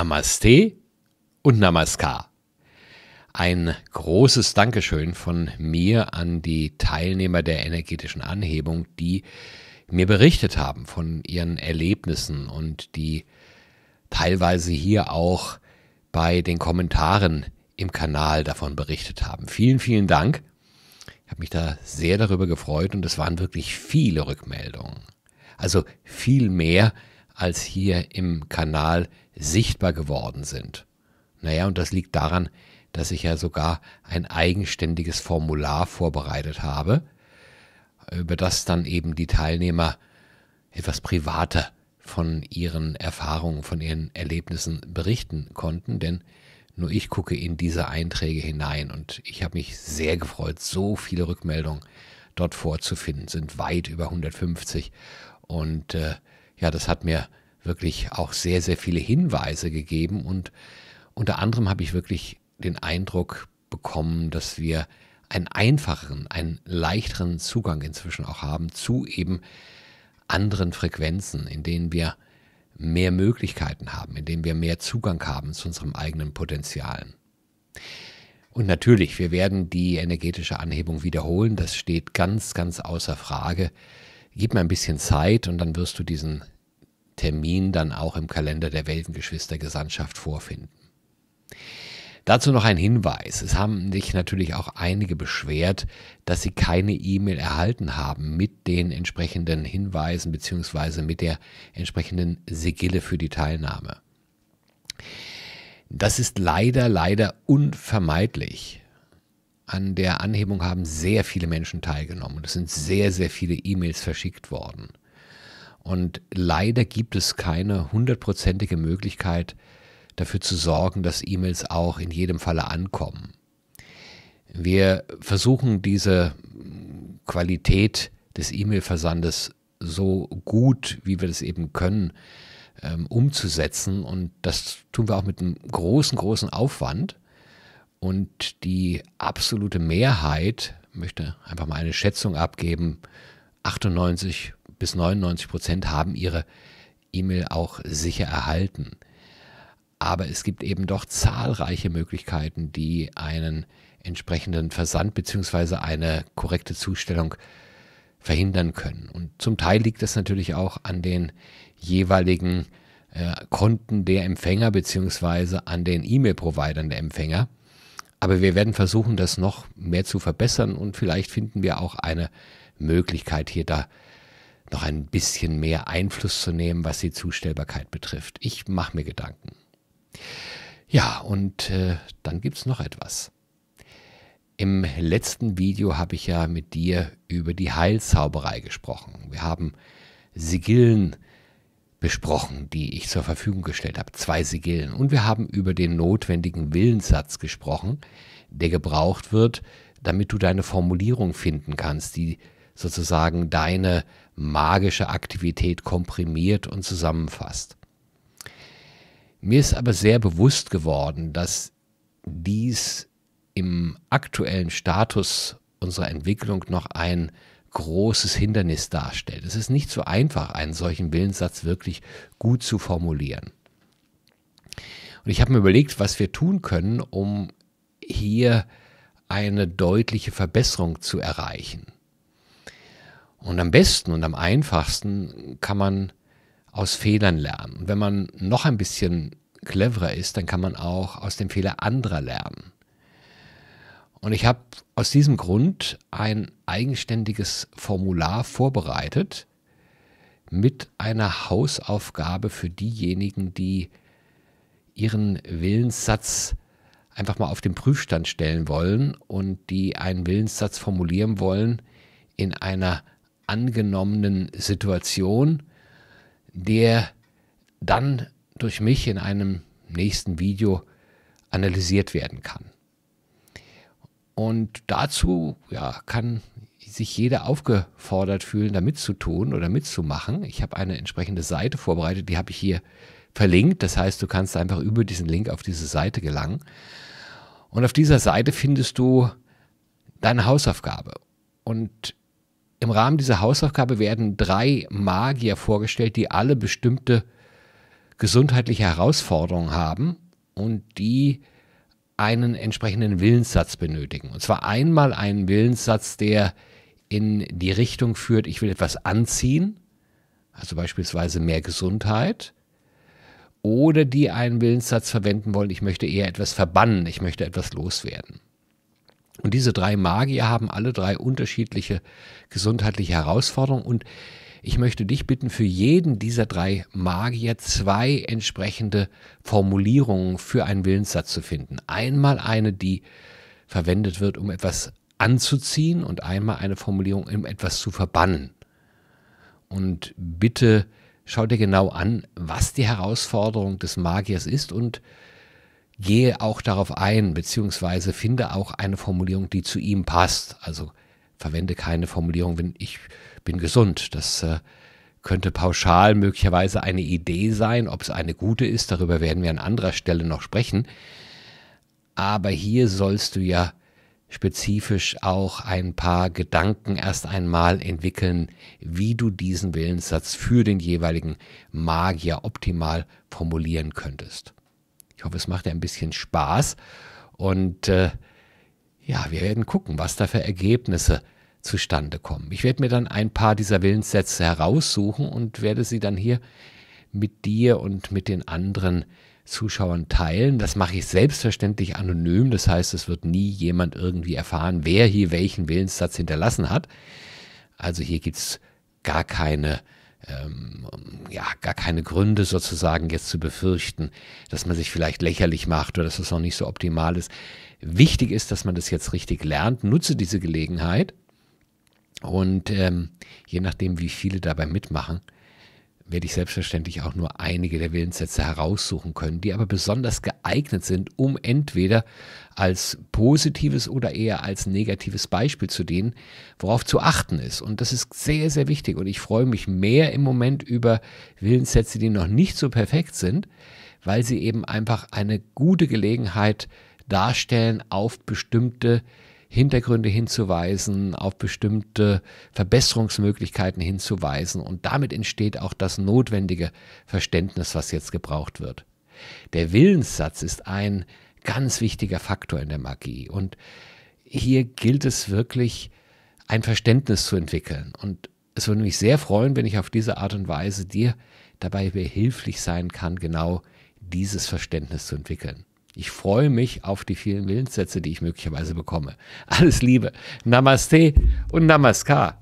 Namaste und Namaskar. Ein großes Dankeschön von mir an die Teilnehmer der energetischen Anhebung, die mir berichtet haben von ihren Erlebnissen und die teilweise hier auch bei den Kommentaren im Kanal davon berichtet haben. Vielen, vielen Dank. Ich habe mich da sehr darüber gefreut und es waren wirklich viele Rückmeldungen. Also viel mehr, als hier im Kanal sichtbar geworden sind. Naja, und das liegt daran, dass ich ja sogar ein eigenständiges Formular vorbereitet habe, über das dann eben die Teilnehmer etwas privater von ihren Erfahrungen, von ihren Erlebnissen berichten konnten, denn nur ich gucke in diese Einträge hinein und ich habe mich sehr gefreut, so viele Rückmeldungen dort vorzufinden, sind weit über 150 und äh, ja, das hat mir wirklich auch sehr, sehr viele Hinweise gegeben und unter anderem habe ich wirklich den Eindruck bekommen, dass wir einen einfacheren, einen leichteren Zugang inzwischen auch haben zu eben anderen Frequenzen, in denen wir mehr Möglichkeiten haben, in denen wir mehr Zugang haben zu unserem eigenen Potenzialen. Und natürlich, wir werden die energetische Anhebung wiederholen, das steht ganz, ganz außer Frage gib mir ein bisschen Zeit und dann wirst du diesen Termin dann auch im Kalender der Weltengeschwistergesandtschaft vorfinden. Dazu noch ein Hinweis. Es haben sich natürlich auch einige beschwert, dass sie keine E-Mail erhalten haben mit den entsprechenden Hinweisen beziehungsweise mit der entsprechenden Sigille für die Teilnahme. Das ist leider, leider unvermeidlich an der Anhebung haben sehr viele Menschen teilgenommen. es sind sehr, sehr viele E-Mails verschickt worden. Und leider gibt es keine hundertprozentige Möglichkeit, dafür zu sorgen, dass E-Mails auch in jedem Falle ankommen. Wir versuchen diese Qualität des E-Mail-Versandes so gut, wie wir das eben können, ähm, umzusetzen. Und das tun wir auch mit einem großen, großen Aufwand. Und die absolute Mehrheit, möchte einfach mal eine Schätzung abgeben, 98 bis 99 Prozent haben ihre E-Mail auch sicher erhalten. Aber es gibt eben doch zahlreiche Möglichkeiten, die einen entsprechenden Versand bzw. eine korrekte Zustellung verhindern können. Und zum Teil liegt das natürlich auch an den jeweiligen äh, Konten der Empfänger bzw. an den E-Mail-Providern der Empfänger. Aber wir werden versuchen, das noch mehr zu verbessern und vielleicht finden wir auch eine Möglichkeit, hier da noch ein bisschen mehr Einfluss zu nehmen, was die Zustellbarkeit betrifft. Ich mache mir Gedanken. Ja, und äh, dann gibt es noch etwas. Im letzten Video habe ich ja mit dir über die Heilzauberei gesprochen. Wir haben Sigillen gesprochen besprochen, die ich zur Verfügung gestellt habe, zwei Sigillen. Und wir haben über den notwendigen Willenssatz gesprochen, der gebraucht wird, damit du deine Formulierung finden kannst, die sozusagen deine magische Aktivität komprimiert und zusammenfasst. Mir ist aber sehr bewusst geworden, dass dies im aktuellen Status unserer Entwicklung noch ein großes Hindernis darstellt. Es ist nicht so einfach, einen solchen Willenssatz wirklich gut zu formulieren. Und ich habe mir überlegt, was wir tun können, um hier eine deutliche Verbesserung zu erreichen. Und am besten und am einfachsten kann man aus Fehlern lernen. wenn man noch ein bisschen cleverer ist, dann kann man auch aus dem Fehler anderer lernen. Und ich habe aus diesem Grund ein eigenständiges Formular vorbereitet mit einer Hausaufgabe für diejenigen, die ihren Willenssatz einfach mal auf den Prüfstand stellen wollen und die einen Willenssatz formulieren wollen in einer angenommenen Situation, der dann durch mich in einem nächsten Video analysiert werden kann. Und dazu ja, kann sich jeder aufgefordert fühlen, da mitzutun oder mitzumachen. Ich habe eine entsprechende Seite vorbereitet, die habe ich hier verlinkt. Das heißt, du kannst einfach über diesen Link auf diese Seite gelangen. Und auf dieser Seite findest du deine Hausaufgabe. Und im Rahmen dieser Hausaufgabe werden drei Magier vorgestellt, die alle bestimmte gesundheitliche Herausforderungen haben und die einen entsprechenden Willenssatz benötigen. Und zwar einmal einen Willenssatz, der in die Richtung führt, ich will etwas anziehen, also beispielsweise mehr Gesundheit, oder die einen Willenssatz verwenden wollen, ich möchte eher etwas verbannen, ich möchte etwas loswerden. Und diese drei Magier haben alle drei unterschiedliche gesundheitliche Herausforderungen und ich möchte dich bitten, für jeden dieser drei Magier zwei entsprechende Formulierungen für einen Willenssatz zu finden. Einmal eine, die verwendet wird, um etwas anzuziehen und einmal eine Formulierung, um etwas zu verbannen. Und bitte schau dir genau an, was die Herausforderung des Magiers ist und gehe auch darauf ein, beziehungsweise finde auch eine Formulierung, die zu ihm passt. Also verwende keine Formulierung, wenn ich bin gesund. Das äh, könnte pauschal möglicherweise eine Idee sein, ob es eine gute ist, darüber werden wir an anderer Stelle noch sprechen. Aber hier sollst du ja spezifisch auch ein paar Gedanken erst einmal entwickeln, wie du diesen Willenssatz für den jeweiligen Magier optimal formulieren könntest. Ich hoffe, es macht dir ein bisschen Spaß und äh, ja, wir werden gucken, was da für Ergebnisse zustande kommen. Ich werde mir dann ein paar dieser Willenssätze heraussuchen und werde sie dann hier mit dir und mit den anderen Zuschauern teilen. Das mache ich selbstverständlich anonym. Das heißt, es wird nie jemand irgendwie erfahren, wer hier welchen Willenssatz hinterlassen hat. Also hier gibt es gar keine ähm, ja, gar keine Gründe sozusagen jetzt zu befürchten, dass man sich vielleicht lächerlich macht oder dass das noch nicht so optimal ist. Wichtig ist, dass man das jetzt richtig lernt. Nutze diese Gelegenheit und ähm, je nachdem, wie viele dabei mitmachen, werde ich selbstverständlich auch nur einige der Willenssätze heraussuchen können, die aber besonders geeignet sind, um entweder als positives oder eher als negatives Beispiel zu dienen, worauf zu achten ist. Und das ist sehr, sehr wichtig. Und ich freue mich mehr im Moment über Willenssätze, die noch nicht so perfekt sind, weil sie eben einfach eine gute Gelegenheit darstellen, auf bestimmte Hintergründe hinzuweisen, auf bestimmte Verbesserungsmöglichkeiten hinzuweisen und damit entsteht auch das notwendige Verständnis, was jetzt gebraucht wird. Der Willenssatz ist ein ganz wichtiger Faktor in der Magie und hier gilt es wirklich, ein Verständnis zu entwickeln und es würde mich sehr freuen, wenn ich auf diese Art und Weise dir dabei behilflich sein kann, genau dieses Verständnis zu entwickeln. Ich freue mich auf die vielen Willenssätze, die ich möglicherweise bekomme. Alles Liebe. Namaste und Namaskar.